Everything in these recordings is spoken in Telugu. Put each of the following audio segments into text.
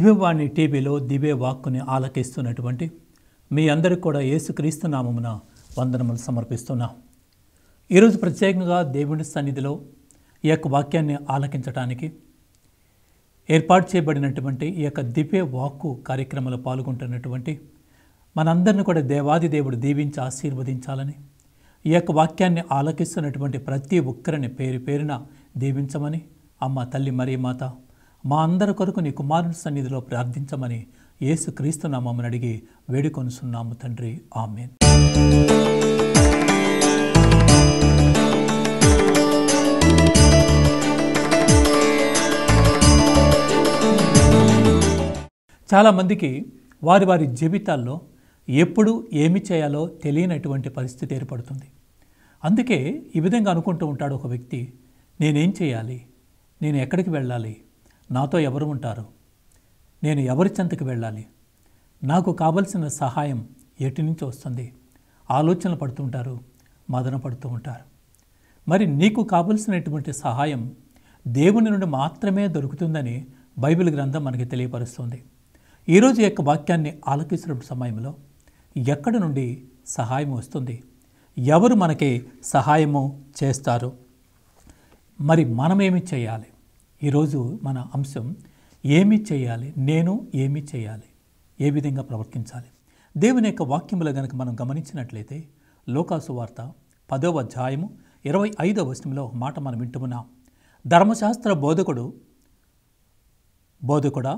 దివ్యవాణి టీవీలో దివ్య వాక్కుని ఆలకిస్తున్నటువంటి మీ అందరికీ కూడా యేసుక్రీస్తు నామమున వందనములు సమర్పిస్తున్నా ఈరోజు ప్రత్యేకంగా దేవుని సన్నిధిలో ఈ యొక్క వాక్యాన్ని ఆలకించడానికి ఏర్పాటు చేయబడినటువంటి ఈ యొక్క దివ్య వాక్కు కార్యక్రమంలో పాల్గొంటున్నటువంటి మనందరిని కూడా దేవాది దేవుడు దీవించి ఆశీర్వదించాలని ఈ యొక్క వాక్యాన్ని ఆలకిస్తున్నటువంటి ప్రతి ఒక్కరిని పేరు పేరున దీవించమని అమ్మ తల్లి మరీ మాత మా అందరి కొరకు నీ కుమారుని సన్నిధిలో ప్రార్థించమని యేసు క్రీస్తునామని అడిగి వేడుకొనుసున్నాము తండ్రి ఆమె చాలామందికి వారి వారి జీవితాల్లో ఎప్పుడు ఏమి చేయాలో తెలియనటువంటి పరిస్థితి ఏర్పడుతుంది అందుకే ఈ విధంగా అనుకుంటూ ఉంటాడు ఒక వ్యక్తి నేనేం చేయాలి నేను ఎక్కడికి వెళ్ళాలి నాతో ఎవరు ఉంటారు నేను ఎవరి చెంతకు వెళ్ళాలి నాకు కావలసిన సహాయం ఎటు నుంచి వస్తుంది ఆలోచనలు పడుతుంటారు మదన పడుతూ ఉంటారు మరి నీకు కావలసినటువంటి సహాయం దేవుని నుండి మాత్రమే దొరుకుతుందని బైబిల్ గ్రంథం మనకి తెలియపరుస్తుంది ఈరోజు యొక్క వాక్యాన్ని ఆలకిస్తున్న సమయంలో ఎక్కడి నుండి సహాయం వస్తుంది ఎవరు మనకి సహాయము చేస్తారు మరి మనమేమి చేయాలి ఈరోజు మన అంశం ఏమి చేయాలి నేను ఏమి చేయాలి ఏ విధంగా ప్రవర్తించాలి దేవుని యొక్క వాక్యములు గనక మనం గమనించినట్లయితే లోకాసు వార్త పదవ అధ్యాయము ఇరవై ఐదవ వచనంలో మాట మనం వింటున్నాం ధర్మశాస్త్ర బోధకుడు బోధకుడా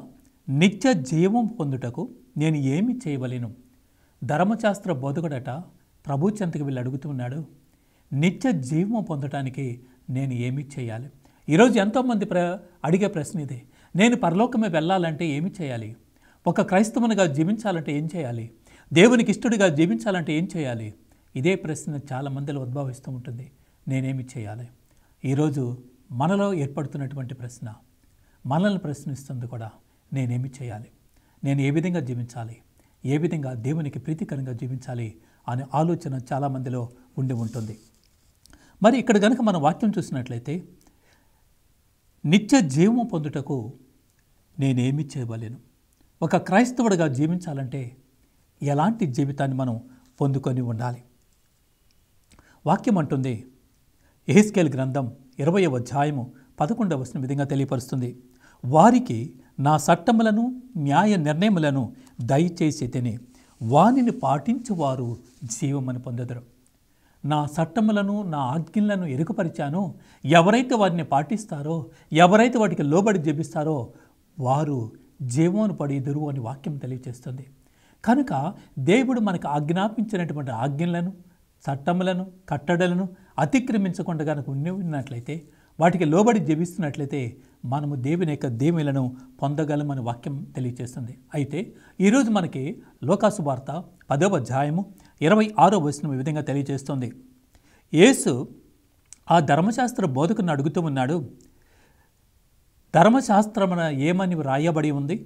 నిత్య జీవం పొందుటకు నేను ఏమి చేయవలేను ధర్మశాస్త్ర బోధకుడట ప్రభు చెంతకు వెళ్ళి అడుగుతున్నాడు నిత్య జీవం పొందటానికి నేను ఏమి చేయాలి ఈరోజు ఎంతోమంది ప్ర అడిగే ప్రశ్న ఇది నేను పరలోకమే వెళ్ళాలంటే ఏమి చేయాలి ఒక క్రైస్తవునిగా జీవించాలంటే ఏం చేయాలి దేవునికి ఇష్టడిగా జీవించాలంటే ఏం చేయాలి ఇదే ప్రశ్న చాలా మందిలో ఉద్భవిస్తూ ఉంటుంది నేనేమి చేయాలి ఈరోజు మనలో ఏర్పడుతున్నటువంటి ప్రశ్న మనల్ని ప్రశ్నిస్తుంది కూడా నేనేమి చేయాలి నేను ఏ విధంగా జీవించాలి ఏ విధంగా దేవునికి ప్రీతికరంగా జీవించాలి అనే ఆలోచన చాలామందిలో ఉండి ఉంటుంది మరి ఇక్కడ కనుక మనం వాక్యం చూసినట్లయితే నిత్య జీవము పొందుటకు నేనేమి చేయవలేను ఒక క్రైస్తవుడిగా జీవించాలంటే ఎలాంటి జీవితాన్ని మనం పొందుకొని ఉండాలి వాక్యం అంటుంది ఎహిస్కేల్ గ్రంథం ఇరవై అధ్యాయము పదకొండవ వచ్చిన విధంగా తెలియపరుస్తుంది వారికి నా సట్టములను న్యాయ నిర్ణయములను దయచేసి తిని వానిని పాటించువారు జీవమని పొందెదరు నా చట్టములను నా ఆజ్ఞలను ఎరుకపరిచాను ఎవరైతే వాటిని పాటిస్తారో ఎవరైతే వాటికి లోబడి జపిస్తారో వారు జీవమును ఎదురు అని వాక్యం తెలియజేస్తుంది కనుక దేవుడు మనకు ఆజ్ఞాపించినటువంటి ఆజ్ఞలను చట్టములను కట్టడలను అతిక్రమించకుండా కనుక ఉన్నట్లయితే వాటికి లోబడి జపిస్తున్నట్లయితే మనము దేవుని యొక్క దేవులను పొందగలమని వాక్యం తెలియజేస్తుంది అయితే ఈరోజు మనకి లోకాసు వార్త పదవ అధ్యాయము ఇరవై ఆరో వచనం ఈ విధంగా తెలియజేస్తుంది యేసు ఆ ధర్మశాస్త్ర బోధకుని అడుగుతూ ఉన్నాడు ధర్మశాస్త్రమున ఏమని రాయబడి ఉంది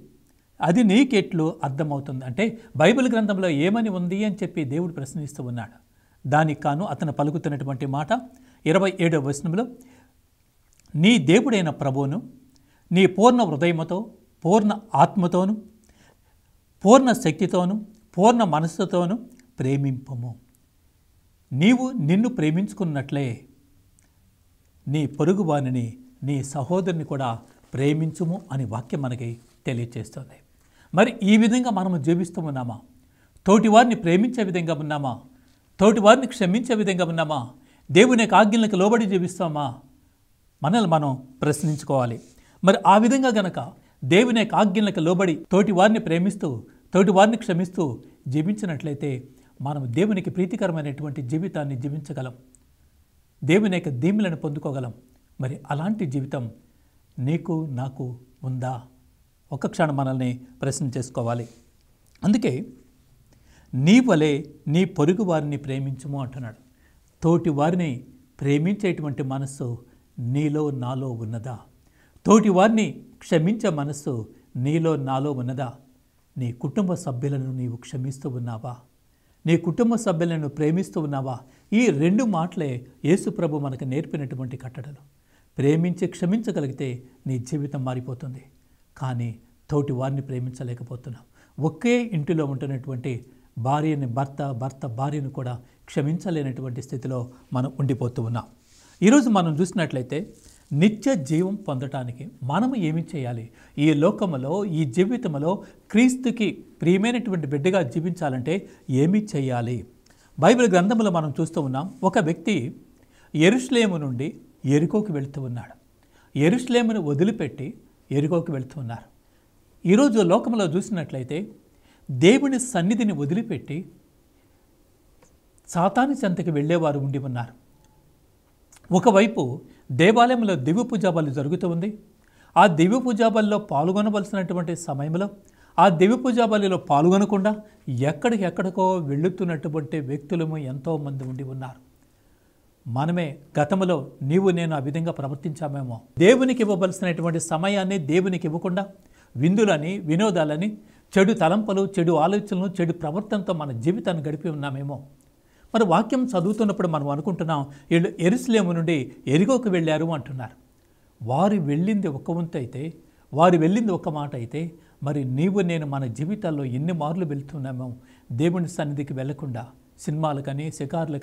అది నీకెట్లు అర్థమవుతుంది అంటే బైబిల్ గ్రంథంలో ఏమని ఉంది అని చెప్పి దేవుడు ప్రశ్నిస్తూ ఉన్నాడు దానికి కాను అతను పలుకుతున్నటువంటి మాట ఇరవై ఏడవ వచనంలో నీ దేవుడైన ప్రభువును నీ పూర్ణ హృదయముతో పూర్ణ ఆత్మతోను పూర్ణ శక్తితోను పూర్ణ మనస్సుతోను ప్రేమింపము నీవు నిన్ను ప్రేమించుకున్నట్లే నీ పొరుగువాణిని నీ సహోదరుని కూడా ప్రేమించుము అని వాక్యం మనకి తెలియచేస్తుంది మరి ఈ విధంగా మనము జీవిస్తూ ఉన్నామా తోటివారిని ప్రేమించే విధంగా ఉన్నామా తోటివారిని క్షమించే విధంగా ఉన్నామా దేవుని యొక్క ఆజ్ఞలకు లోబడి జీవిస్తామా మనల్ని మనం ప్రశ్నించుకోవాలి మరి ఆ విధంగా గనక దేవుని యొక్క ఆజ్ఞలకు లోబడి తోటి వారిని ప్రేమిస్తూ తోటి వారిని క్షమిస్తూ జీవించినట్లయితే మనం దేవునికి ప్రీతికరమైనటువంటి జీవితాన్ని జీవించగలం దేవుని యొక్క దీములను పొందుకోగలం మరి అలాంటి జీవితం నీకు నాకు ఉందా ఒక క్షణం మనల్ని ప్రశ్న చేసుకోవాలి అందుకే నీ వలె నీ పొరుగు వారిని ప్రేమించుము అంటున్నాడు తోటి వారిని ప్రేమించేటువంటి మనస్సు నీలో నాలో ఉన్నదా తోటి వారిని క్షమించే మనస్సు నీలో నాలో ఉన్నదా నీ కుటుంబ సభ్యులను నీవు క్షమిస్తూ ఉన్నావా నీ కుటుంబ సభ్యులను ప్రేమిస్తూ ఉన్నావా ఈ రెండు మాటలే యేసుప్రభు మనకు నేర్పినటువంటి కట్టడలు ప్రేమించి క్షమించగలిగితే నీ జీవితం మారిపోతుంది కానీ తోటి వారిని ప్రేమించలేకపోతున్నావు ఒకే ఇంటిలో ఉంటున్నటువంటి భార్యని భర్త భర్త భార్యను కూడా క్షమించలేనటువంటి స్థితిలో మనం ఉండిపోతూ ఉన్నాం ఈరోజు మనం చూసినట్లయితే నిత్య జీవం పొందటానికి మనం ఏమి చేయాలి ఈ లోకములో ఈ జీవితంలో క్రీస్తుకి ప్రియమైనటువంటి బిడ్డగా జీవించాలంటే ఏమి చేయాలి బైబిల్ గ్రంథంలో మనం చూస్తూ ఉన్నాం ఒక వ్యక్తి ఎరుస్లేము నుండి ఎరుకోకి వెళుతూ ఉన్నాడు ఎరుస్లేమును వదిలిపెట్టి ఎరుకోకి వెళుతూ ఉన్నారు ఈరోజు లోకంలో చూసినట్లయితే దేవుని సన్నిధిని వదిలిపెట్టి సాతాని చెంతకి వెళ్ళేవారు ఉండి ఉన్నారు ఒకవైపు దేవాలయంలో దివ్య పూజాబలి జరుగుతూ ఉంది ఆ దివ్య పూజాబలిలో పాల్గొనవలసినటువంటి సమయంలో ఆ దివ్య పూజాబలిలో పాల్గొనకుండా ఎక్కడికి ఎక్కడికో వెళ్ళుతున్నటువంటి వ్యక్తులము ఎంతోమంది ఉండి ఉన్నారు మనమే గతంలో నీవు నేను ఆ విధంగా ప్రవర్తించామేమో దేవునికి ఇవ్వవలసినటువంటి సమయాన్ని దేవునికి ఇవ్వకుండా విందులని వినోదాలని చెడు తలంపలు చెడు ఆలోచనలు చెడు ప్రవర్తనతో మన జీవితాన్ని గడిపి ఉన్నామేమో మరి వాక్యం చదువుతున్నప్పుడు మనం అనుకుంటున్నాం వీళ్ళు ఎరుసలేము నుండి ఎరిగోకు వెళ్ళారు అంటున్నారు వారు వెళ్ళింది ఒక వంతు అయితే వారు వెళ్ళింది ఒక మాట అయితే మరి నీవు నేను మన జీవితాల్లో ఎన్ని మార్లు వెళ్తున్నామో దేవుని సన్నిధికి వెళ్లకుండా సినిమాలకని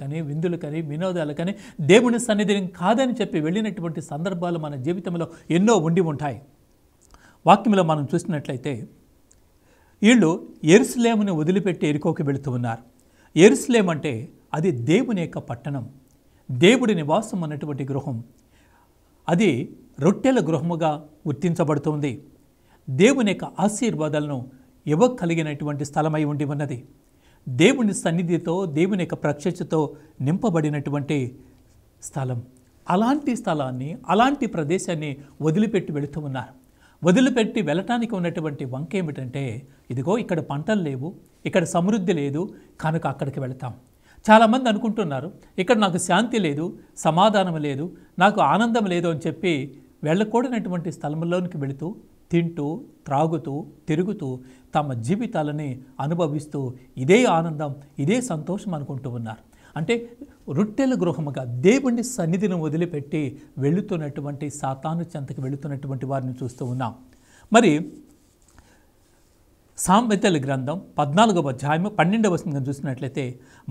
కానీ విందులకని వినోదాలకని దేవుని సన్నిధిని కాదని చెప్పి వెళ్ళినటువంటి సందర్భాలు మన జీవితంలో ఎన్నో ఉండి ఉంటాయి వాక్యంలో మనం చూసినట్లయితే వీళ్ళు ఎరుసలేముని వదిలిపెట్టి ఎరుకోకి వెళుతూ ఉన్నారు ఏరుసలేం అంటే అది దేవుని యొక్క పట్టణం దేవుడి నివాసం అన్నటువంటి గృహం అది రొట్టెల గృహముగా గుర్తించబడుతోంది దేవుని యొక్క ఆశీర్వాదాలను ఇవ్వగలిగినటువంటి స్థలమై ఉండి ఉన్నది దేవుని సన్నిధితో దేవుని యొక్క ప్రత్యక్షతో నింపబడినటువంటి స్థలం అలాంటి స్థలాన్ని అలాంటి ప్రదేశాన్ని వదిలిపెట్టి వెళుతూ ఉన్నారు వదిలిపెట్టి వెళ్ళటానికి ఉన్నటువంటి వంక ఏమిటంటే ఇదిగో ఇక్కడ పంటలు లేవు ఇక్కడ సమృద్ధి లేదు కనుక అక్కడికి వెళతాం చాలామంది అనుకుంటున్నారు ఇక్కడ నాకు శాంతి లేదు సమాధానం లేదు నాకు ఆనందం లేదు అని చెప్పి వెళ్ళకూడనటువంటి స్థలంలోనికి వెళుతూ తింటూ త్రాగుతూ తిరుగుతూ తమ జీవితాలని అనుభవిస్తూ ఇదే ఆనందం ఇదే సంతోషం అనుకుంటూ ఉన్నారు అంటే రొట్టెల గృహముగా దేవుని సన్నిధిని వదిలిపెట్టి వెళుతున్నటువంటి సాతాను చెంతకు వెళుతున్నటువంటి వారిని చూస్తూ ఉన్నాం మరి సాంబెతల గ్రంథం పద్నాలుగవ అధ్యాయం పన్నెండవ చూసినట్లయితే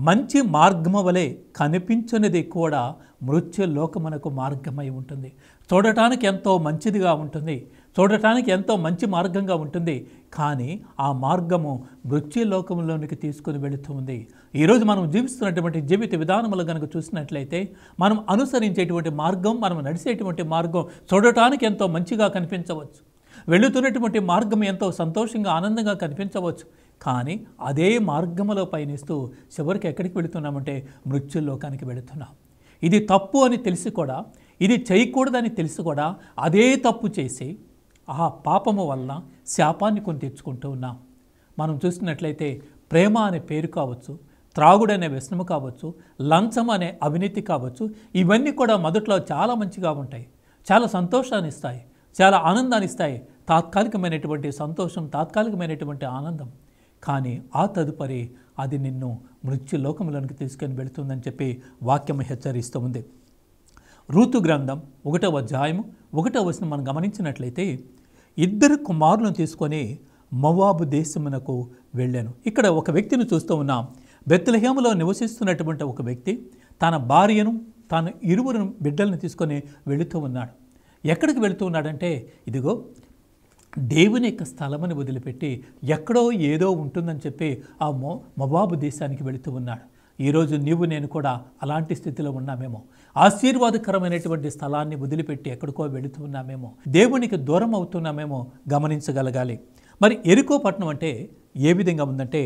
మంచి మార్గము వలె కనిపించినది కూడా మృత్యు లోకమునకు మార్గమై ఉంటుంది చూడటానికి ఎంతో మంచిదిగా ఉంటుంది చూడటానికి ఎంతో మంచి మార్గంగా ఉంటుంది కానీ ఆ మార్గము లోకంలోనికి తీసుకుని వెళుతుంది ఈరోజు మనం జీవిస్తున్నటువంటి జీవిత విధానములు కనుక చూసినట్లయితే మనం అనుసరించేటువంటి మార్గం మనం నడిచేటువంటి మార్గం చూడటానికి ఎంతో మంచిగా కనిపించవచ్చు వెళుతున్నటువంటి మార్గం ఎంతో సంతోషంగా ఆనందంగా కనిపించవచ్చు కానీ అదే మార్గములో పయనిస్తూ చివరికి ఎక్కడికి వెళుతున్నామంటే మృత్యుల్లోకానికి వెళుతున్నాం ఇది తప్పు అని తెలిసి కూడా ఇది చేయకూడదని తెలిసి కూడా అదే తప్పు చేసి ఆ పాపము వలన శాపాన్ని కొని తెచ్చుకుంటూ ఉన్నాం మనం చూసినట్లయితే ప్రేమ అనే పేరు కావచ్చు త్రాగుడనే వ్యసనము కావచ్చు లంచం అనే అవినీతి కావచ్చు ఇవన్నీ కూడా మొదట్లో చాలా మంచిగా ఉంటాయి చాలా సంతోషాన్ని ఇస్తాయి చాలా ఆనందాన్ని ఇస్తాయి తాత్కాలికమైనటువంటి సంతోషం తాత్కాలికమైనటువంటి ఆనందం కానీ ఆ తదుపరి అది నిన్ను మృత్యులోకంలోనికి తీసుకొని వెళుతుందని చెప్పి వాక్యం హెచ్చరిస్తూ ఉంది ఋతు గ్రంథం ఒకటవ అధ్యాయము ఒకటవ వచనం మనం గమనించినట్లయితే ఇద్దరు కుమారులను తీసుకొని మవాబు దేశమునకు వెళ్ళాను ఇక్కడ ఒక వ్యక్తిని చూస్తూ ఉన్నాం బెత్తలహేములో నివసిస్తున్నటువంటి ఒక వ్యక్తి తన భార్యను తన ఇరువురు బిడ్డలను తీసుకొని వెళుతూ ఉన్నాడు ఎక్కడికి వెళుతూ ఉన్నాడంటే ఇదిగో దేవుని యొక్క స్థలమని వదిలిపెట్టి ఎక్కడో ఏదో ఉంటుందని చెప్పి ఆ మొ మొబాబు దేశానికి వెళుతూ ఉన్నాడు ఈరోజు నీవు నేను కూడా అలాంటి స్థితిలో ఉన్నామేమో ఆశీర్వాదకరమైనటువంటి స్థలాన్ని వదిలిపెట్టి ఎక్కడికో వెళుతూ ఉన్నామేమో దేవునికి దూరం అవుతున్నామేమో గమనించగలగాలి మరి ఎరుకో పట్టణం అంటే ఏ విధంగా ఉందంటే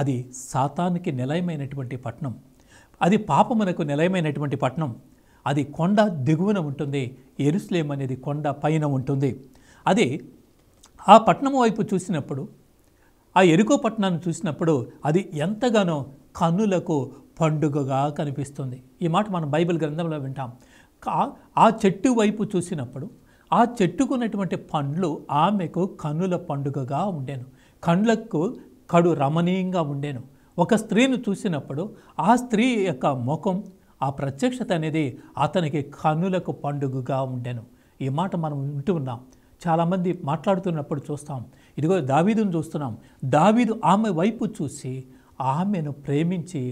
అది సాతానికి నిలయమైనటువంటి పట్టణం అది పాపమునకు నిలయమైనటువంటి పట్టణం అది కొండ దిగువన ఉంటుంది ఎరుస్లేం అనేది కొండ పైన ఉంటుంది అది ఆ పట్టణం వైపు చూసినప్పుడు ఆ ఎరుకో పట్టణాన్ని చూసినప్పుడు అది ఎంతగానో కన్నులకు పండుగగా కనిపిస్తుంది ఈ మాట మనం బైబిల్ గ్రంథంలో వింటాం ఆ చెట్టు వైపు చూసినప్పుడు ఆ చెట్టుకున్నటువంటి పండ్లు ఆమెకు కన్నుల పండుగగా ఉండేను కండ్లకు కడు రమణీయంగా ఉండేను ఒక స్త్రీని చూసినప్పుడు ఆ స్త్రీ యొక్క ముఖం ఆ ప్రత్యక్షత అనేది అతనికి కన్నులకు పండుగగా ఉండెను ఈ మాట మనం వింటూ ఉన్నాం చాలామంది మాట్లాడుతున్నప్పుడు చూస్తాం ఇదిగో దావీదును చూస్తున్నాం దావీదు ఆమె వైపు చూసి ఆమెను ప్రేమించి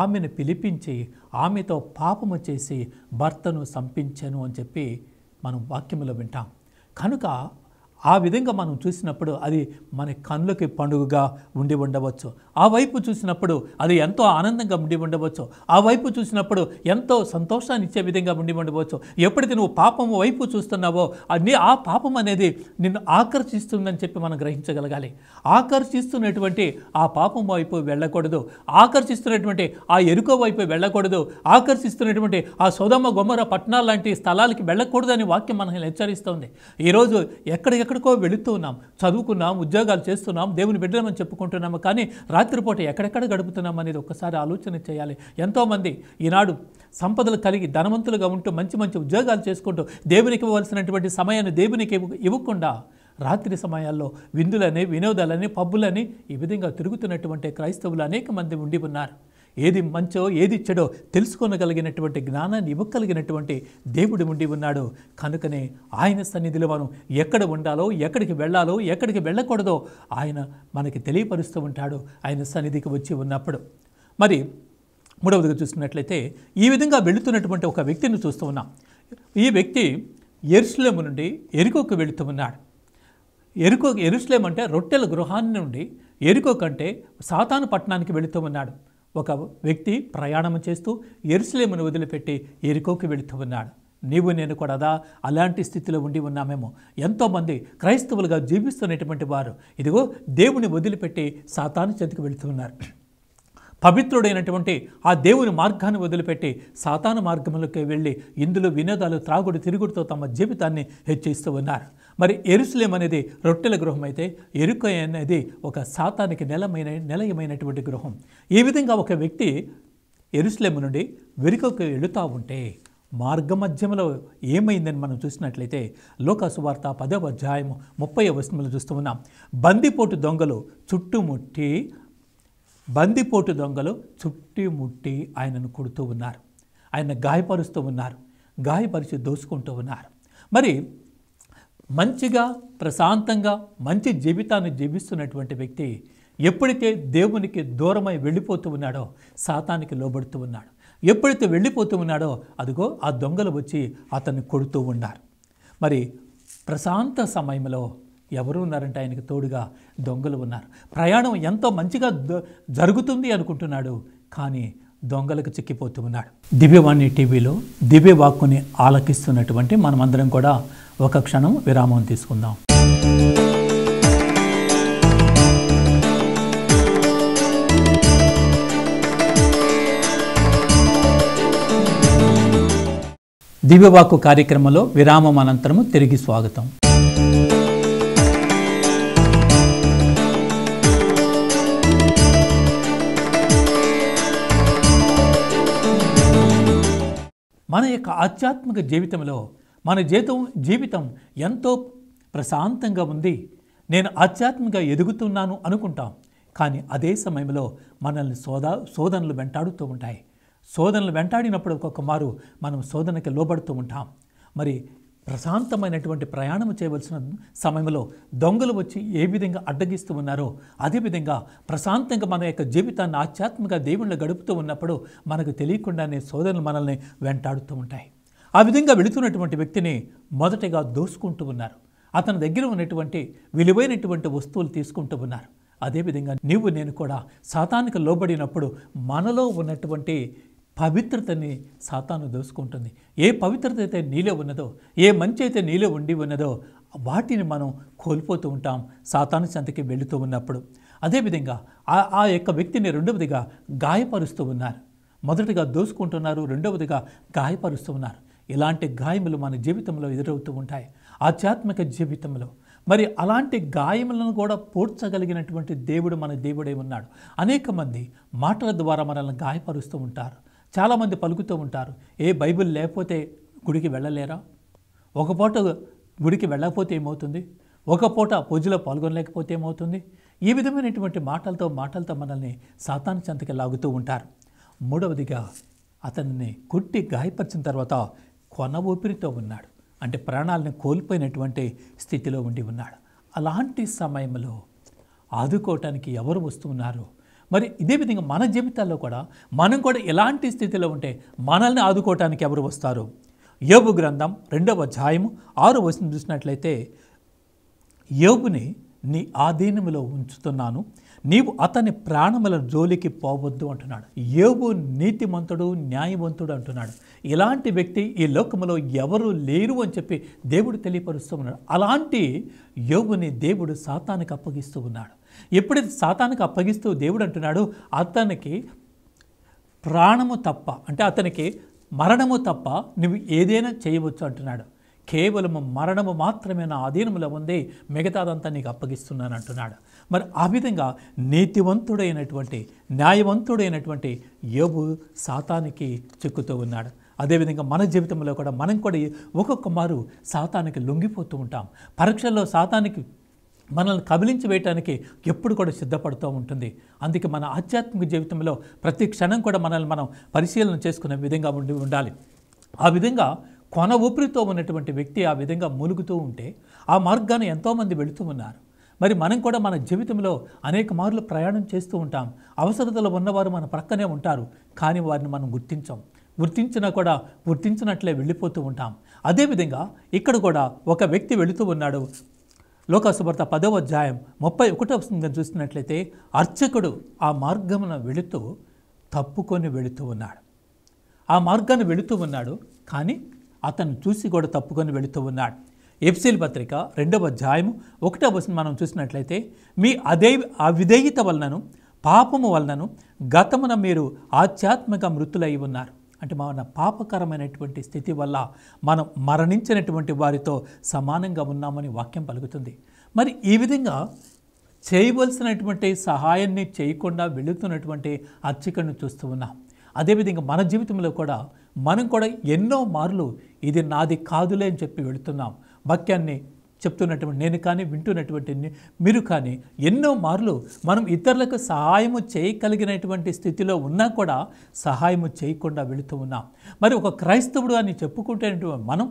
ఆమెను పిలిపించి ఆమెతో పాపము చేసి భర్తను సంపించాను అని చెప్పి మనం వాక్యములో వింటాం కనుక ఆ విధంగా మనం చూసినప్పుడు అది మన కన్నులకి పండుగగా ఉండి ఉండవచ్చు ఆ వైపు చూసినప్పుడు అది ఎంతో ఆనందంగా ఉండి ఉండవచ్చు ఆ వైపు చూసినప్పుడు ఎంతో సంతోషాన్ని ఇచ్చే విధంగా ఉండి ఉండవచ్చు ఎప్పటికీ నువ్వు పాపం వైపు చూస్తున్నావో అన్ని ఆ పాపం అనేది నిన్ను ఆకర్షిస్తుందని చెప్పి మనం గ్రహించగలగాలి ఆకర్షిస్తున్నటువంటి ఆ పాపం వైపు వెళ్ళకూడదు ఆకర్షిస్తున్నటువంటి ఆ ఎరుక వైపు వెళ్ళకూడదు ఆకర్షిస్తున్నటువంటి ఆ సోదమ్మ గొమ్మర పట్టణాలు లాంటి స్థలాలకి వెళ్ళకూడదని వాక్యం మనల్ని హెచ్చరిస్తుంది ఈరోజు ఎక్కడికి ఎక్కడికో వెళుతున్నాం చదువుకున్నాం ఉద్యోగాలు చేస్తున్నాం దేవుని బిడ్డలమని చెప్పుకుంటున్నాము కానీ రాత్రిపూట ఎక్కడెక్కడ గడుపుతున్నాం అనేది ఒక్కసారి ఆలోచన చేయాలి ఎంతోమంది ఈనాడు సంపదలు కలిగి ధనవంతులుగా ఉంటూ మంచి మంచి ఉద్యోగాలు చేసుకుంటూ దేవునికి ఇవ్వవలసినటువంటి సమయాన్ని దేవునికి ఇవ్వకుండా రాత్రి సమయాల్లో విందులని వినోదాలని పబ్బులని ఈ విధంగా తిరుగుతున్నటువంటి క్రైస్తవులు అనేక మంది ఉండి ఉన్నారు ఏది మంచో ఏది చెడో తెలుసుకోనగలిగినటువంటి జ్ఞానాన్ని ఇవ్వగలిగినటువంటి దేవుడు ఉండి ఉన్నాడు కనుకనే ఆయన సన్నిధిలో మనం ఎక్కడ ఉండాలో ఎక్కడికి వెళ్ళాలో ఎక్కడికి వెళ్ళకూడదో ఆయన మనకి తెలియపరుస్తూ ఉంటాడు ఆయన సన్నిధికి వచ్చి ఉన్నప్పుడు మరి మూడవదిగా చూసుకున్నట్లయితే ఈ విధంగా వెళుతున్నటువంటి ఒక వ్యక్తిని చూస్తూ ఉన్నాం ఈ వ్యక్తి ఎరుసలేము నుండి ఎరుకోకు వెళుతూ ఉన్నాడు ఎరుకో ఎరుసలేం అంటే రొట్టెల గృహాన్ని నుండి ఎరుకో కంటే సాతాను పట్టణానికి వెళుతూ ఉన్నాడు ఒక వ్యక్తి ప్రయాణం చేస్తూ ఎరుసలేమును వదిలిపెట్టి ఎరుకోకి వెళుతూ ఉన్నాడు నీవు నేను కూడా అలాంటి స్థితిలో ఉండి ఉన్నామేమో ఎంతోమంది క్రైస్తవులుగా జీవిస్తున్నటువంటి వారు ఇదిగో దేవుని వదిలిపెట్టి సాతాను చెంతకు వెళుతున్నారు పవిత్రుడైనటువంటి ఆ దేవుని మార్గాన్ని వదిలిపెట్టి సాతాను మార్గంలోకి వెళ్ళి ఇందులో వినోదాలు త్రాగుడు తిరుగుడుతో తమ జీవితాన్ని హెచ్చిస్తూ ఉన్నారు మరి ఎరుసలేం అనేది రొట్టెల గృహం అయితే ఎరుక అనేది ఒక శాతానికి నెలమైన నిలయమైనటువంటి గృహం ఈ విధంగా ఒక వ్యక్తి ఎరుసలేం నుండి వెనుకకు వెళుతూ ఉంటే మార్గ మధ్యంలో ఏమైందని మనం చూసినట్లయితే వార్త పదవ అధ్యాయం ముప్పై వస్తువులు చూస్తూ ఉన్నాం బందిపోటు దొంగలు చుట్టుముట్టి బందిపోటు దొంగలు చుట్టి ముట్టి ఆయనను కొడుతూ ఉన్నారు ఆయన గాయపరుస్తూ ఉన్నారు గాయపరిచి దోసుకుంటూ ఉన్నారు మరి మంచిగా ప్రశాంతంగా మంచి జీవితాన్ని జీవిస్తున్నటువంటి వ్యక్తి ఎప్పుడైతే దేవునికి దూరమై వెళ్ళిపోతూ ఉన్నాడో శాతానికి లోబడుతూ ఉన్నాడు ఎప్పుడైతే వెళ్ళిపోతూ ఉన్నాడో అదిగో ఆ దొంగలు వచ్చి అతన్ని కొడుతూ ఉన్నారు మరి ప్రశాంత సమయంలో ఎవరు ఉన్నారంటే ఆయనకు తోడుగా దొంగలు ఉన్నారు ప్రయాణం ఎంతో మంచిగా జరుగుతుంది అనుకుంటున్నాడు కానీ దొంగలకు చిక్కిపోతూ ఉన్నాడు దివ్యవాణి టీవీలో దివ్య వాక్కుని ఆలకిస్తున్నటువంటి మనమందరం కూడా ఒక క్షణం విరామం తీసుకుందాం దివ్యవాక్కు కార్యక్రమంలో విరామం అనంతరము తిరిగి స్వాగతం మన యొక్క ఆధ్యాత్మిక జీవితంలో మన జీతం జీవితం ఎంతో ప్రశాంతంగా ఉంది నేను ఆధ్యాత్మిక ఎదుగుతున్నాను అనుకుంటాం కానీ అదే సమయంలో మనల్ని సోదా శోధనలు వెంటాడుతూ ఉంటాయి శోధనలు వెంటాడినప్పుడు ఒక్కొక్క మారు మనం శోధనకి లోబడుతూ ఉంటాం మరి ప్రశాంతమైనటువంటి ప్రయాణం చేయవలసిన సమయంలో దొంగలు వచ్చి ఏ విధంగా అడ్డగిస్తూ ఉన్నారో అదేవిధంగా ప్రశాంతంగా మన యొక్క జీవితాన్ని ఆధ్యాత్మిక దేవుళ్ళు గడుపుతూ ఉన్నప్పుడు మనకు తెలియకుండానే సోదరులు మనల్ని వెంటాడుతూ ఉంటాయి ఆ విధంగా వెళుతున్నటువంటి వ్యక్తిని మొదటగా దోసుకుంటూ ఉన్నారు అతని దగ్గర ఉన్నటువంటి విలువైనటువంటి వస్తువులు తీసుకుంటూ ఉన్నారు అదేవిధంగా నీవు నేను కూడా శాతానికి లోబడినప్పుడు మనలో ఉన్నటువంటి పవిత్రతని సాతాను దోసుకుంటుంది ఏ పవిత్రత అయితే నీలో ఉన్నదో ఏ మంచి అయితే నీలో ఉండి ఉన్నదో వాటిని మనం కోల్పోతూ ఉంటాం సాతాను చెంతకి వెళుతూ ఉన్నప్పుడు అదేవిధంగా ఆ ఆ యొక్క వ్యక్తిని రెండవదిగా గాయపరుస్తూ ఉన్నారు మొదటిగా దోసుకుంటున్నారు రెండవదిగా గాయపరుస్తూ ఉన్నారు ఇలాంటి గాయములు మన జీవితంలో ఎదురవుతూ ఉంటాయి ఆధ్యాత్మిక జీవితంలో మరి అలాంటి గాయములను కూడా పోడ్చగలిగినటువంటి దేవుడు మన దేవుడే ఉన్నాడు అనేక మంది మాటల ద్వారా మనల్ని గాయపరుస్తూ ఉంటారు చాలామంది పలుకుతూ ఉంటారు ఏ బైబిల్ లేకపోతే గుడికి వెళ్ళలేరా ఒక పూట గుడికి వెళ్ళకపోతే ఏమవుతుంది ఒక పూట పూజలో పాల్గొనలేకపోతే ఏమవుతుంది ఈ విధమైనటువంటి మాటలతో మాటలతో మనల్ని సాతాను చెంతకి లాగుతూ ఉంటారు మూడవదిగా అతన్ని కొట్టి గాయపరిచిన తర్వాత కొన ఊపిరితో ఉన్నాడు అంటే ప్రాణాలను కోల్పోయినటువంటి స్థితిలో ఉండి ఉన్నాడు అలాంటి సమయంలో ఆదుకోవటానికి ఎవరు వస్తున్నారు మరి ఇదే విధంగా మన జీవితాల్లో కూడా మనం కూడా ఎలాంటి స్థితిలో ఉంటే మనల్ని ఆదుకోవటానికి ఎవరు వస్తారు యోగు గ్రంథం రెండవ అధ్యాయము ఆరు వచనం చూసినట్లయితే యోగుని నీ ఆధీనంలో ఉంచుతున్నాను నీవు అతని ప్రాణముల జోలికి పోవద్దు అంటున్నాడు యోబు నీతిమంతుడు న్యాయవంతుడు అంటున్నాడు ఇలాంటి వ్యక్తి ఈ లోకంలో ఎవరు లేరు అని చెప్పి దేవుడు తెలియపరుస్తూ ఉన్నాడు అలాంటి యోగుని దేవుడు సాతానికి అప్పగిస్తూ ఉన్నాడు ఎప్పుడైతే సాతానికి అప్పగిస్తూ దేవుడు అంటున్నాడో అతనికి ప్రాణము తప్ప అంటే అతనికి మరణము తప్ప నువ్వు ఏదైనా చేయవచ్చు అంటున్నాడు కేవలము మరణము మాత్రమే నా అధీనంలో ఉంది మిగతాదంతా నీకు అప్పగిస్తున్నాను అంటున్నాడు మరి ఆ విధంగా నీతివంతుడైనటువంటి న్యాయవంతుడైనటువంటి యోబు సాతానికి చిక్కుతూ ఉన్నాడు అదేవిధంగా మన జీవితంలో కూడా మనం కూడా ఒక్కొక్క మారు సాతానికి లొంగిపోతూ ఉంటాం పరీక్షల్లో సాతానికి మనల్ని కబిలించి వేయటానికి ఎప్పుడు కూడా సిద్ధపడుతూ ఉంటుంది అందుకే మన ఆధ్యాత్మిక జీవితంలో ప్రతి క్షణం కూడా మనల్ని మనం పరిశీలన చేసుకునే విధంగా ఉండి ఉండాలి ఆ విధంగా కొన ఊపిరితో ఉన్నటువంటి వ్యక్తి ఆ విధంగా మూలుగుతూ ఉంటే ఆ మార్గాన్ని ఎంతోమంది వెళుతూ ఉన్నారు మరి మనం కూడా మన జీవితంలో అనేక మార్లు ప్రయాణం చేస్తూ ఉంటాం అవసరతలు ఉన్నవారు మన ప్రక్కనే ఉంటారు కానీ వారిని మనం గుర్తించాం గుర్తించినా కూడా గుర్తించినట్లే వెళ్ళిపోతూ ఉంటాం అదేవిధంగా ఇక్కడ కూడా ఒక వ్యక్తి వెళుతూ ఉన్నాడు లోకాసుభర్త పదవ అధ్యాయం ముప్పై ఒకటో సంగం చూసినట్లయితే అర్చకుడు ఆ మార్గమున వెళుతూ తప్పుకొని వెళుతూ ఉన్నాడు ఆ మార్గాన్ని వెళుతూ ఉన్నాడు కానీ అతను చూసి కూడా తప్పుకొని వెళుతూ ఉన్నాడు ఎఫ్సిల్ పత్రిక రెండవ అధ్యాయము ఒకటవ వచనం మనం చూసినట్లయితే మీ అదే అవిధేయత వలనను పాపము వలనను గతమున మీరు ఆధ్యాత్మిక మృతులై ఉన్నారు అంటే మన పాపకరమైనటువంటి స్థితి వల్ల మనం మరణించినటువంటి వారితో సమానంగా ఉన్నామని వాక్యం పలుకుతుంది మరి ఈ విధంగా చేయవలసినటువంటి సహాయాన్ని చేయకుండా వెళుతున్నటువంటి అర్చకను చూస్తూ ఉన్నాం అదేవిధంగా మన జీవితంలో కూడా మనం కూడా ఎన్నో మార్లు ఇది నాది కాదులే అని చెప్పి వెళుతున్నాం వాక్యాన్ని చెప్తున్నటువంటి నేను కానీ వింటున్నటువంటి మీరు కానీ ఎన్నో మార్లు మనం ఇతరులకు సహాయము చేయగలిగినటువంటి స్థితిలో ఉన్నా కూడా సహాయము చేయకుండా వెళుతూ ఉన్నాం మరి ఒక క్రైస్తవుడు అని చెప్పుకుంటున్నటువంటి మనం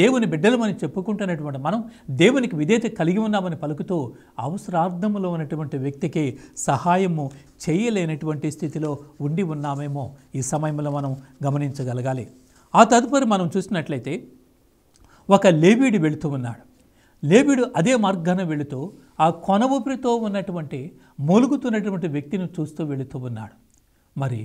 దేవుని అని చెప్పుకుంటున్నటువంటి మనం దేవునికి విధేత కలిగి ఉన్నామని పలుకుతూ అవసరార్థములో ఉన్నటువంటి వ్యక్తికి సహాయము చేయలేనటువంటి స్థితిలో ఉండి ఉన్నామేమో ఈ సమయంలో మనం గమనించగలగాలి ఆ తదుపరి మనం చూసినట్లయితే ఒక లేవీడు వెళుతూ ఉన్నాడు లేబిడు అదే మార్గాన వెళుతూ ఆ కొన ఊపిరితో ఉన్నటువంటి మూలుగుతున్నటువంటి వ్యక్తిని చూస్తూ వెళుతూ ఉన్నాడు మరి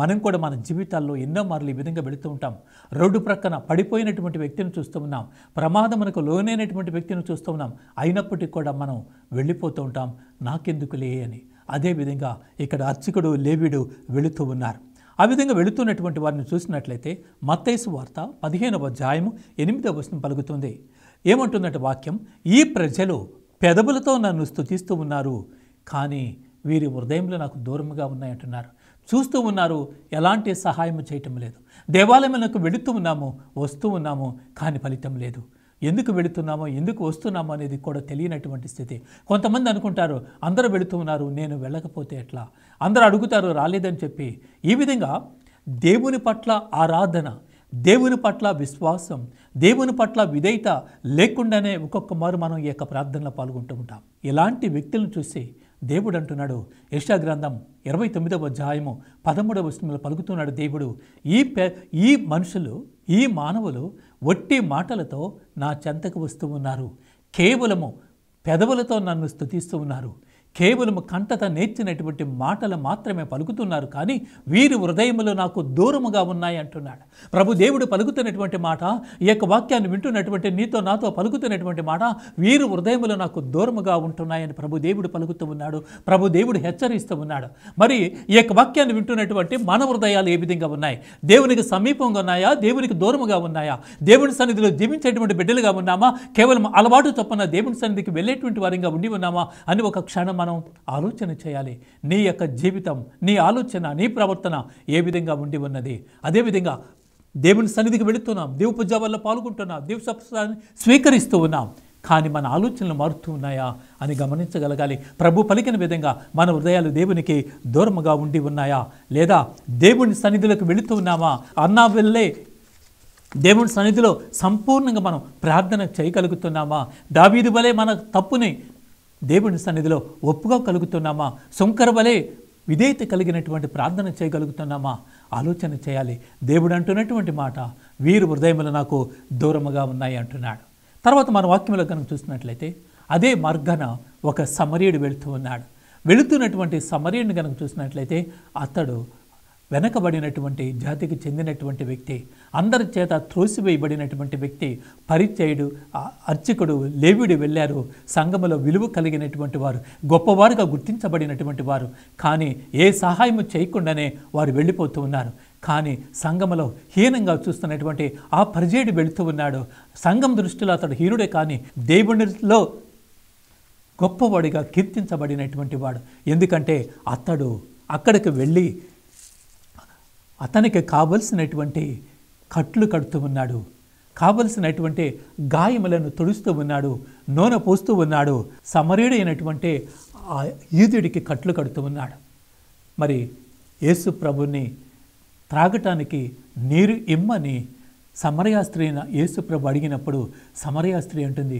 మనం కూడా మన జీవితాల్లో ఎన్నో మార్లు ఈ విధంగా వెళుతూ ఉంటాం రోడ్డు ప్రక్కన పడిపోయినటువంటి వ్యక్తిని చూస్తూ ఉన్నాం ప్రమాదం మనకు లోనైనటువంటి వ్యక్తిని చూస్తూ ఉన్నాం అయినప్పటికీ కూడా మనం వెళ్ళిపోతూ ఉంటాం నాకెందుకులే అని అదేవిధంగా ఇక్కడ అర్చకుడు లేవిడు వెళుతూ ఉన్నారు ఆ విధంగా వెళుతున్నటువంటి వారిని చూసినట్లయితే మత్తైసు వార్త పదిహేనవ జాయము ఎనిమిదవ వచనం పలుకుతుంది ఏమంటుందంటే వాక్యం ఈ ప్రజలు పెదవులతో నన్ను స్థుతిస్తూ ఉన్నారు కానీ వీరి హృదయంలో నాకు దూరంగా ఉన్నాయంటున్నారు చూస్తూ ఉన్నారు ఎలాంటి సహాయం చేయటం లేదు దేవాలయంలోకి వెళుతూ ఉన్నాము వస్తూ ఉన్నాము కానీ ఫలితం లేదు ఎందుకు వెళుతున్నామో ఎందుకు వస్తున్నామో అనేది కూడా తెలియనటువంటి స్థితి కొంతమంది అనుకుంటారు అందరూ వెళుతూ ఉన్నారు నేను వెళ్ళకపోతే ఎట్లా అందరూ అడుగుతారు రాలేదని చెప్పి ఈ విధంగా దేవుని పట్ల ఆరాధన దేవుని పట్ల విశ్వాసం దేవుని పట్ల విధేయత లేకుండానే ఒక్కొక్క మారు మనం ఈ యొక్క ప్రార్థనలో పాల్గొంటూ ఉంటాం ఇలాంటి వ్యక్తులను చూసి దేవుడు అంటున్నాడు యశాగ్రంథం ఇరవై తొమ్మిదవ అధ్యాయము పదమూడవ విష్ణువులు పలుకుతున్నాడు దేవుడు ఈ పే ఈ మనుషులు ఈ మానవులు ఒట్టి మాటలతో నా చెంతకు వస్తూ ఉన్నారు కేవలము పెదవులతో నన్ను స్థుతిస్తూ ఉన్నారు కేవలం కంటత నేర్చినటువంటి మాటలు మాత్రమే పలుకుతున్నారు కానీ వీరి హృదయములు నాకు దూరముగా ఉన్నాయి అంటున్నాడు ప్రభు దేవుడు పలుకుతున్నటువంటి మాట ఈ యొక్క వాక్యాన్ని వింటున్నటువంటి నీతో నాతో పలుకుతున్నటువంటి మాట వీరు హృదయములు నాకు దూరముగా ఉంటున్నాయని ప్రభు దేవుడు పలుకుతూ ఉన్నాడు ప్రభు దేవుడు హెచ్చరిస్తూ ఉన్నాడు మరి ఈ యొక్క వాక్యాన్ని వింటున్నటువంటి మన హృదయాలు ఏ విధంగా ఉన్నాయి దేవునికి సమీపంగా ఉన్నాయా దేవునికి దూరముగా ఉన్నాయా దేవుని సన్నిధిలో జీవించేటువంటి బిడ్డలుగా ఉన్నామా కేవలం అలవాటు చొప్పున దేవుని సన్నిధికి వెళ్ళేటువంటి వారిగా ఉండి ఉన్నామా అని ఒక క్షణం మనం ఆలోచన చేయాలి నీ యొక్క జీవితం నీ ఆలోచన నీ ప్రవర్తన ఏ విధంగా ఉండి ఉన్నది అదేవిధంగా దేవుని సన్నిధికి వెళుతున్నాం దేవు పూజ వల్ల పాల్గొంటున్నాం దేవు సప్సాన్ని స్వీకరిస్తూ ఉన్నాం కానీ మన ఆలోచనలు మారుతూ ఉన్నాయా అని గమనించగలగాలి ప్రభు పలికిన విధంగా మన హృదయాలు దేవునికి దూరముగా ఉండి ఉన్నాయా లేదా దేవుని సన్నిధిలోకి వెళుతూ ఉన్నామా అన్నా వెళ్ళే దేవుని సన్నిధిలో సంపూర్ణంగా మనం ప్రార్థన చేయగలుగుతున్నామా దావీది వలె మన తప్పుని దేవుని సన్నిధిలో ఒప్పుగా కలుగుతున్నామా సొంకరవలే విధేయత కలిగినటువంటి ప్రార్థన చేయగలుగుతున్నామా ఆలోచన చేయాలి దేవుడు అంటున్నటువంటి మాట వీరు హృదయములు నాకు దూరముగా ఉన్నాయి అంటున్నాడు తర్వాత మన వాక్యంలో కనుక చూసినట్లయితే అదే మార్గాన ఒక సమరీయుడు వెళుతూ ఉన్నాడు వెళుతున్నటువంటి సమరీయుడిని కనుక చూసినట్లయితే అతడు వెనకబడినటువంటి జాతికి చెందినటువంటి వ్యక్తి అందరి చేత త్రోసివేయబడినటువంటి వ్యక్తి పరిచయుడు అర్చకుడు లేవిడు వెళ్ళారు సంఘములో విలువ కలిగినటువంటి వారు గొప్పవారుగా గుర్తించబడినటువంటి వారు కానీ ఏ సహాయము చేయకుండానే వారు వెళ్ళిపోతూ ఉన్నారు కానీ సంఘములో హీనంగా చూస్తున్నటువంటి ఆ పరిచయుడు వెళుతూ ఉన్నాడు సంఘం దృష్టిలో అతడు హీనుడే కానీ దేవునిలో గొప్పవాడిగా కీర్తించబడినటువంటి వాడు ఎందుకంటే అతడు అక్కడికి వెళ్ళి అతనికి కావలసినటువంటి కట్లు కడుతూ ఉన్నాడు కావలసినటువంటి గాయములను తుడుస్తూ ఉన్నాడు నూనె పోస్తూ ఉన్నాడు సమరీడు అయినటువంటి ఆ ఈదుడికి కట్లు కడుతూ ఉన్నాడు మరి యేసు ప్రభుని త్రాగటానికి నీరు ఇమ్మని సమరయాస్త్రీ స్త్రీన యేసుప్రభు అడిగినప్పుడు సమరయాస్త్రి అంటుంది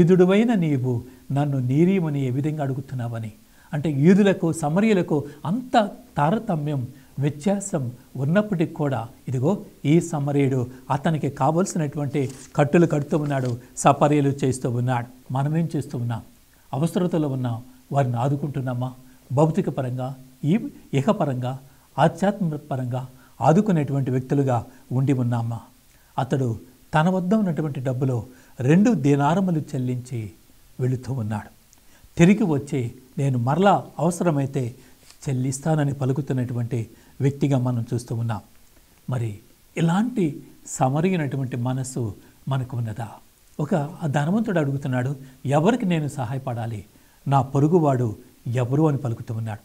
ఈదుడువైన నీవు నన్ను నీరీమని ఏ విధంగా అడుగుతున్నావని అంటే ఈదులకు సమరీయులకు అంత తారతమ్యం వ్యత్యాసం ఉన్నప్పటికి కూడా ఇదిగో ఈ సమరీయుడు అతనికి కావలసినటువంటి కట్టులు కడుతూ ఉన్నాడు సపర్యలు చేస్తూ ఉన్నాడు మనమేం చేస్తూ ఉన్నాం అవసరతలో ఉన్నాం వారిని ఆదుకుంటున్నామా భౌతిక పరంగా ఈ ఇహపరంగా ఆధ్యాత్మిక పరంగా ఆదుకునేటువంటి వ్యక్తులుగా ఉండి ఉన్నామా అతడు తన వద్ద ఉన్నటువంటి డబ్బులో రెండు దినారములు చెల్లించి వెళుతూ ఉన్నాడు తిరిగి వచ్చి నేను మరలా అవసరమైతే చెల్లిస్తానని పలుకుతున్నటువంటి వ్యక్తిగా మనం చూస్తూ ఉన్నాం మరి ఇలాంటి సమరిగినటువంటి మనసు మనకు ఉన్నదా ఒక ధనవంతుడు అడుగుతున్నాడు ఎవరికి నేను సహాయపడాలి నా పొరుగువాడు ఎవరు అని పలుకుతూ ఉన్నాడు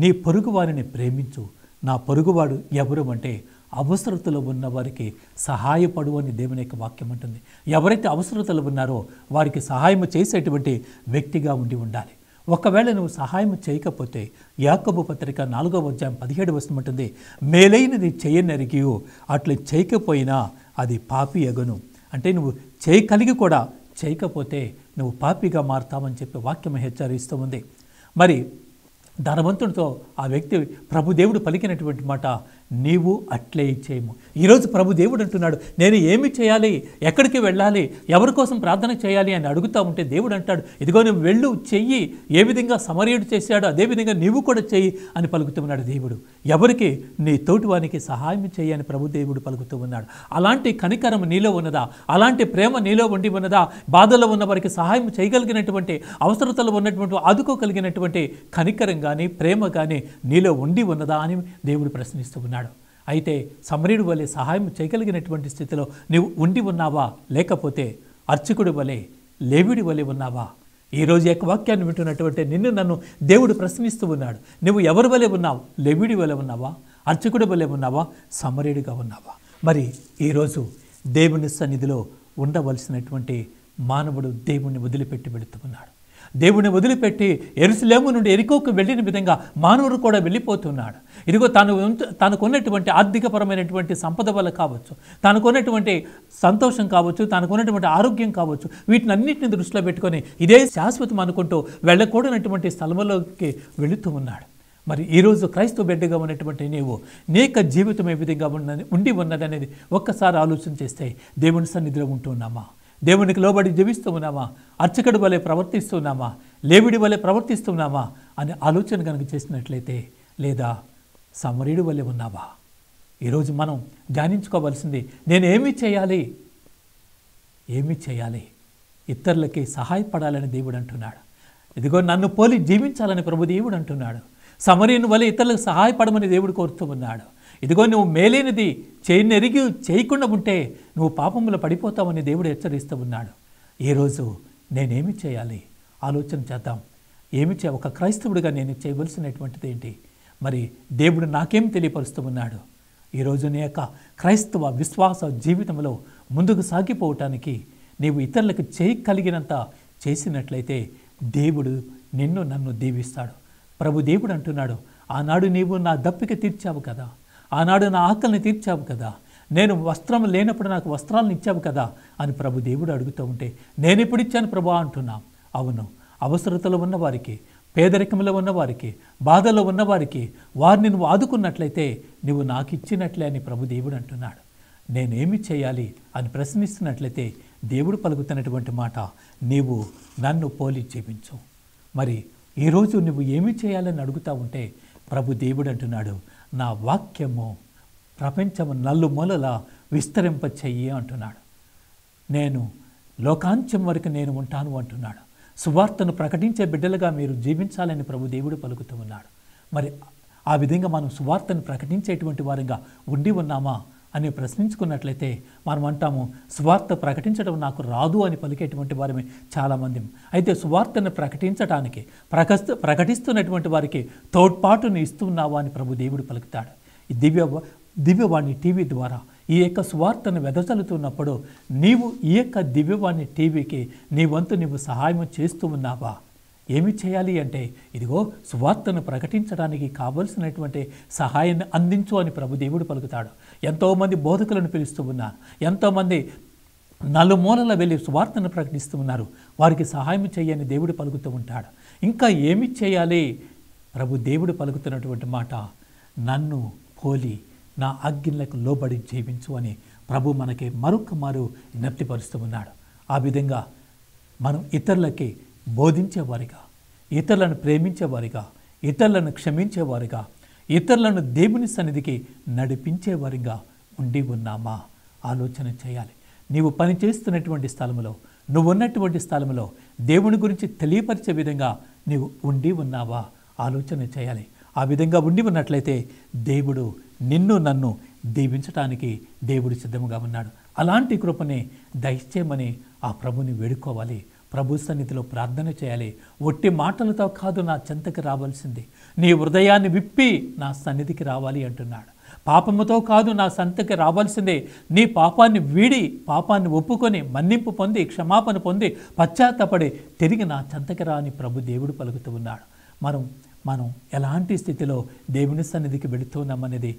నీ పొరుగువారిని ప్రేమించు నా పొరుగువాడు ఎవరు అంటే అవసరతలో ఉన్న వారికి సహాయపడు అని దేవుని యొక్క వాక్యం ఉంటుంది ఎవరైతే అవసరతలు ఉన్నారో వారికి సహాయం చేసేటువంటి వ్యక్తిగా ఉండి ఉండాలి ఒకవేళ నువ్వు సహాయం చేయకపోతే యాకబు పత్రిక నాలుగవ అధ్యాయం పదిహేడు ఉంటుంది మేలైనది చేయనరిగియు అట్లు చేయకపోయినా అది పాపి ఎగను అంటే నువ్వు చేయగలిగి కూడా చేయకపోతే నువ్వు పాపిగా మారుతావని చెప్పి వాక్యం హెచ్చరిస్తూ ఉంది మరి ధనవంతుడితో ఆ వ్యక్తి ప్రభుదేవుడు పలికినటువంటి మాట నీవు అట్లే చేయము ఈరోజు ప్రభు దేవుడు అంటున్నాడు నేను ఏమి చేయాలి ఎక్కడికి వెళ్ళాలి ఎవరి కోసం ప్రార్థన చేయాలి అని అడుగుతూ ఉంటే దేవుడు అంటాడు ఇదిగో నువ్వు వెళ్ళు చెయ్యి ఏ విధంగా సమరయుడు చేశాడో అదేవిధంగా నీవు కూడా చెయ్యి అని పలుకుతూ ఉన్నాడు దేవుడు ఎవరికి నీ తోటివానికి సహాయం చెయ్యి అని ప్రభు దేవుడు పలుకుతూ ఉన్నాడు అలాంటి కనికరం నీలో ఉన్నదా అలాంటి ప్రేమ నీలో ఉండి ఉన్నదా బాధలో ఉన్న వారికి సహాయం చేయగలిగినటువంటి అవసరతలు ఉన్నటువంటి ఆదుకోగలిగినటువంటి కనికరం కానీ ప్రేమ కానీ నీలో ఉండి ఉన్నదా అని దేవుడు ప్రశ్నిస్తూ ఉన్నాడు అయితే సమరీడు వలె సహాయం చేయగలిగినటువంటి స్థితిలో నీవు ఉండి ఉన్నావా లేకపోతే అర్చకుడి వలె లేవిడి వలె ఉన్నావా ఈరోజు యొక్క వాక్యాన్ని వింటున్నటువంటి నిన్ను నన్ను దేవుడు ప్రశ్నిస్తూ ఉన్నాడు నువ్వు ఎవరి వలె ఉన్నావు లెవిడి వలె ఉన్నావా అర్చకుడి వలె ఉన్నావా సమరీడిగా ఉన్నావా మరి ఈరోజు దేవుని సన్నిధిలో ఉండవలసినటువంటి మానవుడు దేవుణ్ణి వదిలిపెట్టి వెళుతూ ఉన్నాడు దేవుని వదిలిపెట్టి ఎరుసలేము నుండి ఎరికోకు వెళ్ళిన విధంగా మానవుడు కూడా వెళ్ళిపోతున్నాడు ఇదిగో తాను తనకున్నటువంటి ఆర్థికపరమైనటువంటి సంపద వల్ల కావచ్చు తనకున్నటువంటి సంతోషం కావచ్చు తనకున్నటువంటి ఆరోగ్యం కావచ్చు వీటిని అన్నింటిని దృష్టిలో పెట్టుకొని ఇదే శాశ్వతం అనుకుంటూ వెళ్ళకూడనటువంటి స్థలంలోకి వెళుతూ ఉన్నాడు మరి ఈరోజు క్రైస్తవ బిడ్డగా ఉన్నటువంటి నీవు నీక జీవితం ఏ విధంగా ఉన్న ఉండి ఉన్నదనేది ఒక్కసారి ఆలోచన చేస్తే దేవుని సన్నిధిలో ఉంటున్నామా దేవునికి లోబడి జీవిస్తున్నామా అర్చకుడు వలె ప్రవర్తిస్తున్నామా లేవిడి వలె ప్రవర్తిస్తున్నామా అనే ఆలోచన కనుక చేసినట్లయితే లేదా సమరీడు వలె ఉన్నావా ఈరోజు మనం ధ్యానించుకోవలసింది నేను ఏమి చేయాలి ఏమి చేయాలి ఇతరులకి సహాయపడాలని దేవుడు అంటున్నాడు ఇదిగో నన్ను పోలి జీవించాలని ప్రభు దేవుడు అంటున్నాడు సమరీని వల్ల ఇతరులకు సహాయపడమని దేవుడు కోరుతూ ఉన్నాడు ఇదిగో నువ్వు మేలైనది చేయనెరిగి చేయకుండా ఉంటే నువ్వు పాపంలో పడిపోతావని దేవుడు హెచ్చరిస్తూ ఉన్నాడు ఈరోజు నేనేమి చేయాలి ఆలోచన చేద్దాం ఏమి చే ఒక క్రైస్తవుడిగా నేను చేయవలసినటువంటిది ఏంటి మరి దేవుడు నాకేం తెలియపరుస్తూ ఉన్నాడు ఈరోజు నీ యొక్క క్రైస్తవ విశ్వాస జీవితంలో ముందుకు సాగిపోవటానికి నీవు ఇతరులకు చేయగలిగినంత చేసినట్లయితే దేవుడు నిన్ను నన్ను దీవిస్తాడు ప్రభు దేవుడు అంటున్నాడు ఆనాడు నీవు నా దప్పిక తీర్చావు కదా ఆనాడు నా ఆకలిని తీర్చావు కదా నేను వస్త్రం లేనప్పుడు నాకు వస్త్రాలను ఇచ్చావు కదా అని ప్రభు దేవుడు అడుగుతూ ఉంటే నేను ఎప్పుడు ఇచ్చాను ప్రభా అంటున్నాం అవును అవసరతలు ఉన్నవారికి పేదరికంలో ఉన్నవారికి బాధలో ఉన్నవారికి వారిని నువ్వు ఆదుకున్నట్లయితే నువ్వు నాకు ఇచ్చినట్లే అని ప్రభు దేవుడు అంటున్నాడు నేనేమి చేయాలి అని ప్రశ్నిస్తున్నట్లయితే దేవుడు పలుకుతున్నటువంటి మాట నీవు నన్ను పోలి చేపించు మరి ఈరోజు నువ్వు ఏమి చేయాలని అడుగుతా ఉంటే ప్రభు దేవుడు అంటున్నాడు నా వాక్యము ప్రపంచము నలుమూలల విస్తరింప చెయ్యి అంటున్నాడు నేను లోకాంచం వరకు నేను ఉంటాను అంటున్నాడు సువార్తను ప్రకటించే బిడ్డలుగా మీరు జీవించాలని ప్రభు దేవుడు పలుకుతూ ఉన్నాడు మరి ఆ విధంగా మనం సువార్తను ప్రకటించేటువంటి వారిగా ఉండి ఉన్నామా అని ప్రశ్నించుకున్నట్లయితే మనం అంటాము సువార్త ప్రకటించడం నాకు రాదు అని పలికేటువంటి వారమే చాలామంది అయితే సువార్తను ప్రకటించడానికి ప్రకస్తు ప్రకటిస్తున్నటువంటి వారికి తోడ్పాటును ఇస్తున్నావా అని ప్రభు దేవుడు పలుకుతాడు దివ్య దివ్యవాణి టీవీ ద్వారా ఈ యొక్క సువార్తను వెదజల్లుతున్నప్పుడు నీవు ఈ యొక్క దివ్యవాణి టీవీకి నీ వంతు నీవు సహాయం చేస్తూ ఉన్నావా ఏమి చేయాలి అంటే ఇదిగో స్వార్థను ప్రకటించడానికి కావలసినటువంటి సహాయాన్ని అందించు అని ప్రభు దేవుడు పలుకుతాడు ఎంతోమంది బోధకులను పిలుస్తూ ఉన్నా ఎంతోమంది నలుమూలల వెళ్ళి స్వార్థను ప్రకటిస్తూ ఉన్నారు వారికి సహాయం చేయని దేవుడు పలుకుతూ ఉంటాడు ఇంకా ఏమి చేయాలి ప్రభు దేవుడు పలుకుతున్నటువంటి మాట నన్ను పోలి నా ఆజ్ఞలకు లోబడి జీవించు అని ప్రభు మనకి మరొక మారు జ్ఞప్తిపరుస్తూ ఉన్నాడు ఆ విధంగా మనం ఇతరులకి బోధించేవారిగా ఇతరులను ప్రేమించేవారిగా ఇతరులను క్షమించేవారిగా ఇతరులను దేవుని సన్నిధికి నడిపించేవారిగా ఉండి ఉన్నామా ఆలోచన చేయాలి నీవు పనిచేస్తున్నటువంటి స్థలంలో నువ్వు ఉన్నటువంటి స్థలంలో దేవుని గురించి తెలియపరిచే విధంగా నీవు ఉండి ఉన్నావా ఆలోచన చేయాలి ఆ విధంగా ఉండి ఉన్నట్లయితే దేవుడు నిన్ను నన్ను దీవించటానికి దేవుడు సిద్ధముగా ఉన్నాడు అలాంటి కృపని దయచేయమని ఆ ప్రభుని వేడుకోవాలి ప్రభు సన్నిధిలో ప్రార్థన చేయాలి ఒట్టి మాటలతో కాదు నా చెంతకి రావాల్సింది నీ హృదయాన్ని విప్పి నా సన్నిధికి రావాలి అంటున్నాడు పాపముతో కాదు నా సంతకి రావాల్సిందే నీ పాపాన్ని వీడి పాపాన్ని ఒప్పుకొని మన్నింపు పొంది క్షమాపణ పొంది పశ్చాత్తపడి తిరిగి నా చెంతకి రాని ప్రభు దేవుడు పలుకుతూ ఉన్నాడు మనం మనం ఎలాంటి స్థితిలో దేవుని సన్నిధికి వెళుతున్నామనేది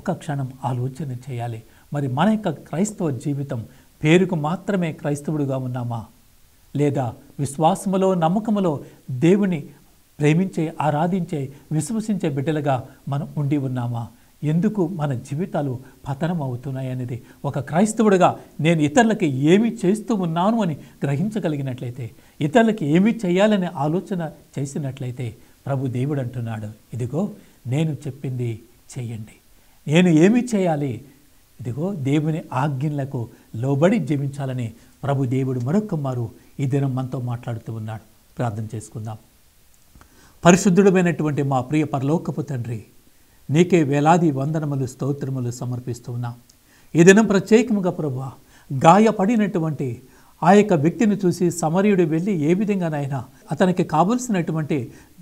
ఒక క్షణం ఆలోచన చేయాలి మరి మన యొక్క క్రైస్తవ జీవితం పేరుకు మాత్రమే క్రైస్తవుడుగా ఉన్నామా లేదా విశ్వాసములో నమ్మకములో దేవుని ప్రేమించే ఆరాధించే విశ్వసించే బిడ్డలుగా మనం ఉండి ఉన్నామా ఎందుకు మన జీవితాలు పతనం అవుతున్నాయనేది ఒక క్రైస్తవుడిగా నేను ఇతరులకి ఏమి చేస్తూ ఉన్నాను అని గ్రహించగలిగినట్లయితే ఇతరులకి ఏమి చేయాలనే ఆలోచన చేసినట్లయితే ప్రభు దేవుడు అంటున్నాడు ఇదిగో నేను చెప్పింది చేయండి నేను ఏమి చేయాలి ఇదిగో దేవుని ఆజ్ఞలకు లోబడి జీవించాలని ప్రభు దేవుడు మరొక్క మారు ఈ దినం మనతో మాట్లాడుతూ ఉన్నాడు ప్రార్థన చేసుకుందాం పరిశుద్ధుడమైనటువంటి మా ప్రియ పరలోకపు తండ్రి నీకే వేలాది వందనములు స్తోత్రములు సమర్పిస్తూ ఉన్నాం ఈ దినం ప్రత్యేకముగా ప్రభు గాయపడినటువంటి ఆ యొక్క వ్యక్తిని చూసి సమరయుడు వెళ్ళి ఏ విధంగానైనా అతనికి కావలసినటువంటి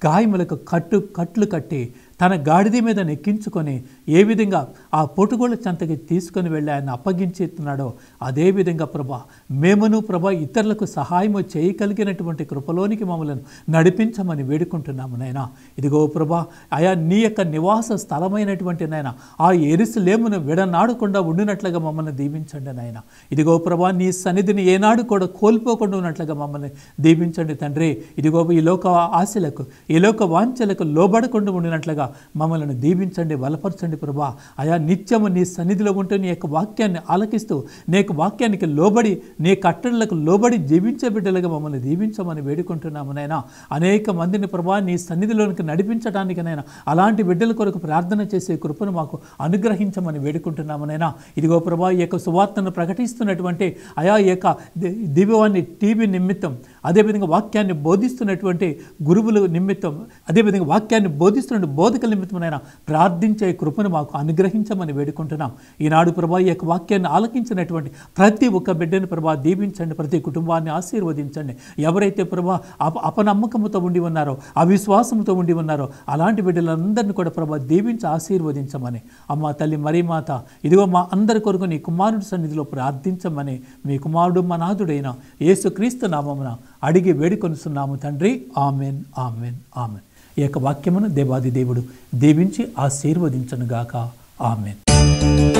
గాయములకు కట్టు కట్లు కట్టి తన గాడిద మీద నెక్కించుకొని ఏ విధంగా ఆ పొటుగోళ్ళ చెంతకి తీసుకొని వెళ్ళి ఆయన అప్పగించేస్తున్నాడో అదేవిధంగా ప్రభా మేమును ప్రభా ఇతరులకు సహాయము చేయగలిగినటువంటి కృపలోనికి మమ్మల్ని నడిపించమని వేడుకుంటున్నాము నాయన ఇదిగో ప్రభా ఆయా నీ యొక్క నివాస స్థలమైనటువంటి నాయన ఆ ఎరుసలేమును విడనాడకుండా ఉండినట్లుగా మమ్మల్ని దీవించండి నాయన ఇదిగో ప్రభా నీ సన్నిధిని ఏనాడు కూడా కోల్పోకుండా ఉన్నట్లుగా మమ్మల్ని దీవించండి తండ్రి ఇదిగో ఈ లోక ఆశలకు ఈ లోక వాంఛలకు లోబడకుండా ఉండినట్లుగా మమ్మల్ని దీవించండి బలపరచండి చేయండి ప్రభా అయా నిత్యము నీ సన్నిధిలో ఉంటే నీ యొక్క వాక్యాన్ని ఆలకిస్తూ నీ యొక్క వాక్యానికి లోబడి నీ కట్టడలకు లోబడి జీవించే బిడ్డలుగా మమ్మల్ని దీవించమని వేడుకుంటున్నాము నైనా అనేక మందిని ప్రభా నీ సన్నిధిలోనికి నడిపించడానికి నైనా అలాంటి బిడ్డల కొరకు ప్రార్థన చేసే కృపను మాకు అనుగ్రహించమని వేడుకుంటున్నాము నైనా ఇదిగో ప్రభా ఈ యొక్క సువార్తను ప్రకటిస్తున్నటువంటి అయా ఈ యొక్క దివ్యవాణి టీవీ నిమిత్తం అదేవిధంగా వాక్యాన్ని బోధిస్తున్నటువంటి గురువుల నిమిత్తం అదేవిధంగా వాక్యాన్ని బోధిస్తున్న బోధకుల నిమిత్తం ఆయన ప్రార్థించే కృపను మాకు అనుగ్రహించమని వేడుకుంటున్నాం ఈనాడు ప్రభా ఈ యొక్క వాక్యాన్ని ఆలకించినటువంటి ప్రతి ఒక్క బిడ్డను ప్రభా దీవించండి ప్రతి కుటుంబాన్ని ఆశీర్వదించండి ఎవరైతే ప్రభా అప అపనమ్మకంతో ఉండి ఉన్నారో అవిశ్వాసంతో ఉండి ఉన్నారో అలాంటి బిడ్డలందరినీ కూడా ప్రభా దీవించి ఆశీర్వదించమని అమ్మ తల్లి మరీ మాత ఇదిగో మా అందరి కొరకు నీ కుమారుడి సన్నిధిలో ప్రార్థించమని మీ కుమారుడు మా నాథుడైన యేసుక్రీస్తు నామమున అడిగి వేడుకొనుస్తున్నాము తండ్రి ఆమెన్ ఆమెన్ ఆమెన్ ఈ యొక్క వాక్యమును దేవాది దేవుడు దీవించి ఆశీర్వదించనుగాక ఆమెన్